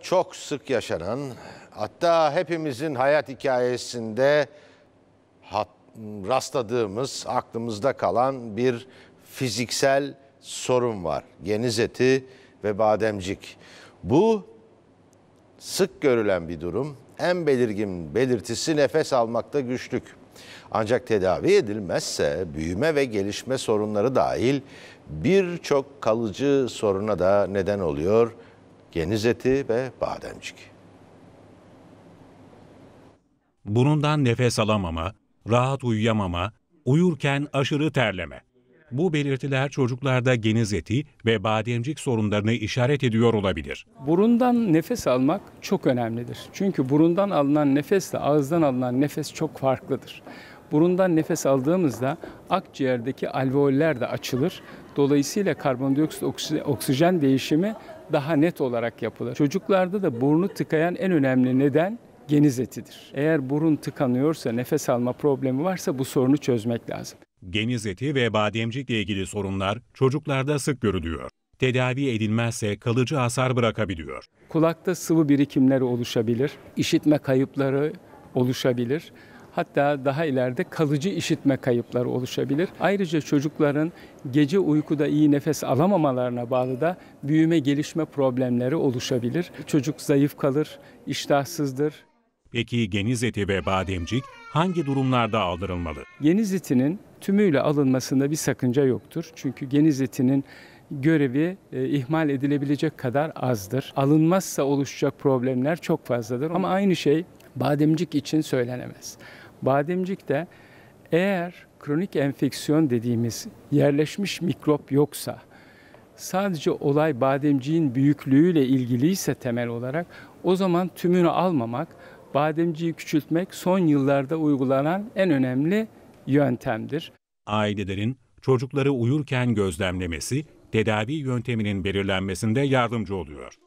Çok sık yaşanan, hatta hepimizin hayat hikayesinde rastladığımız, aklımızda kalan bir fiziksel sorun var. Geniz eti ve bademcik. Bu sık görülen bir durum. En belirgin belirtisi nefes almakta güçlük. Ancak tedavi edilmezse büyüme ve gelişme sorunları dahil birçok kalıcı soruna da neden oluyor geniz eti ve bademcik. Burundan nefes alamama, rahat uyuyamama, uyurken aşırı terleme. Bu belirtiler çocuklarda geniz eti ve bademcik sorunlarını işaret ediyor olabilir. Burundan nefes almak çok önemlidir. Çünkü burundan alınan nefesle ağızdan alınan nefes çok farklıdır. Burundan nefes aldığımızda akciğerdeki alveoller de açılır Dolayısıyla karbondioksit oksijen değişimi daha net olarak yapılır. Çocuklarda da burnu tıkayan en önemli neden geniz etidir. Eğer burun tıkanıyorsa, nefes alma problemi varsa bu sorunu çözmek lazım. Geniz eti ve bademcikle ilgili sorunlar çocuklarda sık görülüyor. Tedavi edilmezse kalıcı hasar bırakabiliyor. Kulakta sıvı birikimleri oluşabilir, işitme kayıpları oluşabilir hatta daha ileride kalıcı işitme kayıpları oluşabilir. Ayrıca çocukların gece uykuda iyi nefes alamamalarına bağlı da büyüme gelişme problemleri oluşabilir. Çocuk zayıf kalır, iştahsızdır. Peki geniz eti ve bademcik hangi durumlarda aldırılmalı? Geniz etinin tümüyle alınmasında bir sakınca yoktur. Çünkü geniz etinin görevi e, ihmal edilebilecek kadar azdır. Alınmazsa oluşacak problemler çok fazladır. Ama aynı şey bademcik için söylenemez. Bademcik de eğer kronik enfeksiyon dediğimiz yerleşmiş mikrop yoksa, sadece olay bademciğin büyüklüğüyle ilgiliyse temel olarak o zaman tümünü almamak, bademciği küçültmek son yıllarda uygulanan en önemli yöntemdir. Ailelerin çocukları uyurken gözlemlemesi tedavi yönteminin belirlenmesinde yardımcı oluyor.